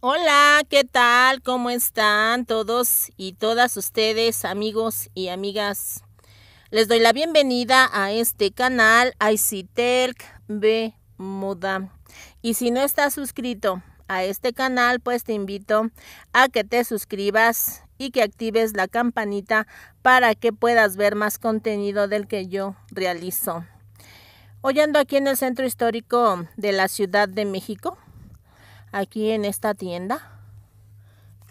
Hola, ¿qué tal? ¿Cómo están todos y todas ustedes, amigos y amigas? Les doy la bienvenida a este canal ICTELC B Moda. Y si no estás suscrito a este canal, pues te invito a que te suscribas y que actives la campanita para que puedas ver más contenido del que yo realizo. Hoy ando aquí en el centro histórico de la Ciudad de México, aquí en esta tienda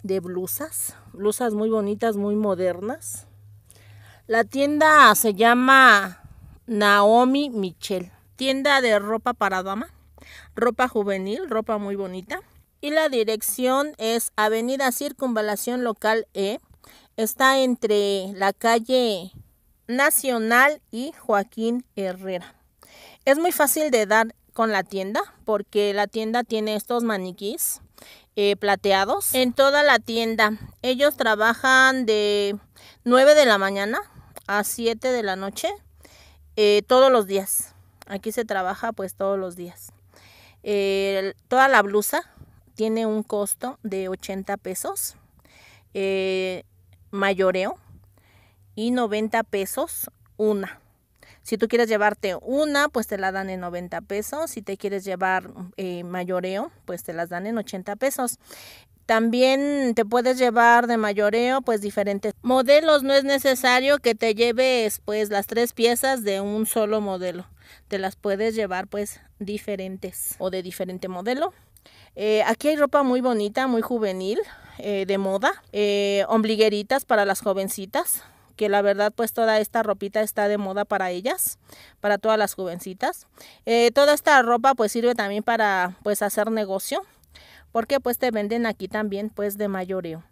de blusas. Blusas muy bonitas, muy modernas. La tienda se llama Naomi Michel. Tienda de ropa para dama. Ropa juvenil, ropa muy bonita. Y la dirección es Avenida Circunvalación Local E. Está entre la calle Nacional y Joaquín Herrera. Es muy fácil de dar con la tienda, porque la tienda tiene estos maniquís eh, plateados en toda la tienda. Ellos trabajan de 9 de la mañana a 7 de la noche eh, todos los días. Aquí se trabaja pues todos los días. toda la blusa tiene un costo de 80 pesos. Eh, mayoreo y 90 pesos una. Si tú quieres llevarte una, pues te la dan en 90 pesos. Si te quieres llevar eh, mayoreo, pues te las dan en 80 pesos. También te puedes llevar de mayoreo pues diferentes modelos. No es necesario que te lleves pues las tres piezas de un solo modelo. Te las puedes llevar pues diferentes o de diferente modelo. Eh, aquí hay ropa muy bonita, muy juvenil, eh, de moda. ombligueritas para las jovencitas que la verdad pues toda esta ropita está de moda para ellas, para todas las jovencitas. Eh, toda esta ropa pues sirve también para pues hacer negocio, porque pues te venden aquí también pues de mayoreo.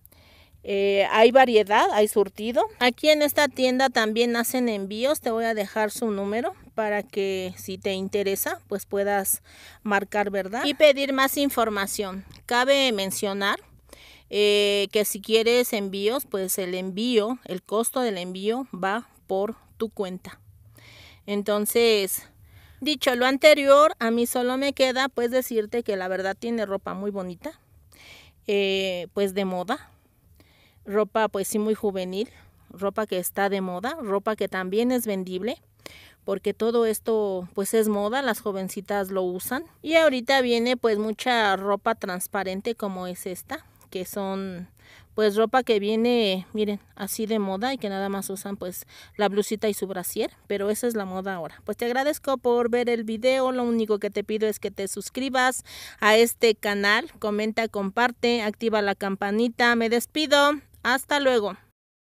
Eh, hay variedad, hay surtido. Aquí en esta tienda también hacen envíos. Te voy a dejar su número para que si te interesa, pues puedas marcar, ¿verdad? Y pedir más información. Cabe mencionar eh, que si quieres envíos, pues el envío, el costo del envío va por tu cuenta. Entonces, dicho lo anterior, a mí solo me queda pues decirte que la verdad tiene ropa muy bonita, eh, pues de moda, ropa pues sí muy juvenil, ropa que está de moda, ropa que también es vendible porque todo esto pues es moda, las jovencitas lo usan. Y ahorita viene pues mucha ropa transparente como es esta, que son pues ropa que viene, miren, así de moda y que nada más usan pues la blusita y su brasier, pero esa es la moda ahora. Pues te agradezco por ver el video, lo único que te pido es que te suscribas a este canal, comenta, comparte, activa la campanita, me despido, hasta luego.